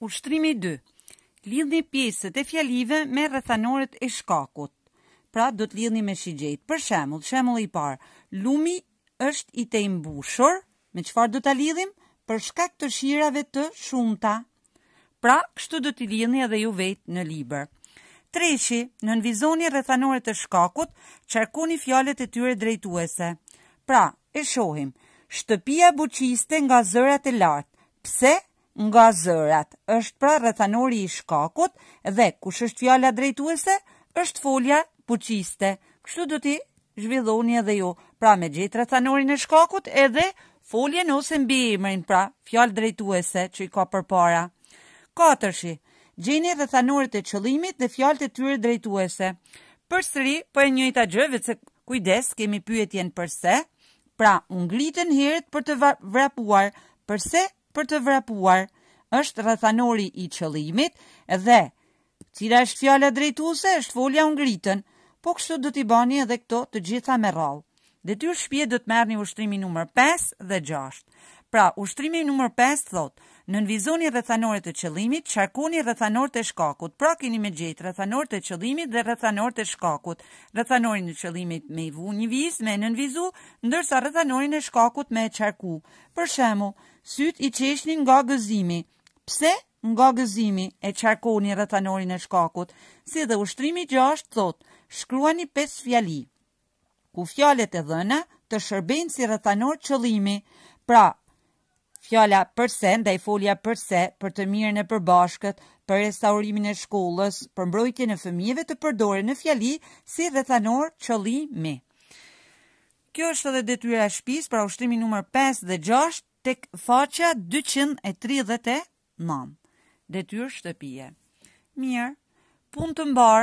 Ushtrimi 2. Lidhni pjesët e fjalive me rrethanoret e shkakut. Pra do të lidhni me shigjet. Për shembull, shembulli i parë, lumi është i të imbushur, me çfarë do ta lidhim? Për shkak të shirave të shumta. Pra, kështu do t'i lidhni edhe ju vetë në liber. Treshi, në nënvizoni rrethanore të shkakut, qarkoni fjallet e tyre drejtuese. Pra, e shohim, shtëpia buqiste nga zërat e lartë, pse nga zërat, është pra rëthanori i shkakut dhe kush është fjalla drejtuese, është folja puqiste. Kështu do t'i zhvilloni edhe ju, pra me gjithë rëthanori e shkakut edhe folje në ose mbi mërin pra fjallë drejtuese që i ka për para. Katërshi, gjeni rëthanorit e qëlimit dhe fjallë të tyre drejtuese. Për sëri, për e njëjta gjëve, se kujdes, kemi pyetjen përse, pra unë gritën herët për të vrapuar, përse për të vrapuar është rrethanori i qëllimit dhe cila është fjala drejtuese është folja ngritën, po kështu do t'i bani edhe këto të gjitha me rrallë. Detyrë shtëpie do të marrni ushtrimin numër 5 dhe 6. Pra, ushtrimi numër 5 thotë nënvizoni rrethanorët e qëllimit, çarkuni rrethanorët e shkakut, pra keni me gjetë rrethanorët e qëllimit dhe rrethanorët e shkakut. Rrethanorin e qëllimit me i vu një viz, me nënvizu, ndërsa rrethanorin e shkakut me qarku. Për shembull, syt i qeshni nga gëzimi. Pse? Nga gëzimi e qarkoni rrethanorin e shkakut. Si dhe ushtrimi 6 thot, shkruani 5 fjali. Ku fjalet e dhëna të shërbejnë si rrethanor qëllimi, pra fjala përse ndaj folja përse për të mirën e përbashkët, për restaurimin e shkollës, për mbrojtjen e fëmijëve të përdoren në fjali si dhe thanor qëllimi. Kjo është edhe detyra e shtëpisë pra ushtrimin numër 5 dhe 6 tek faqja 239. Detyrë shtëpie. Mirë, punë të mbar.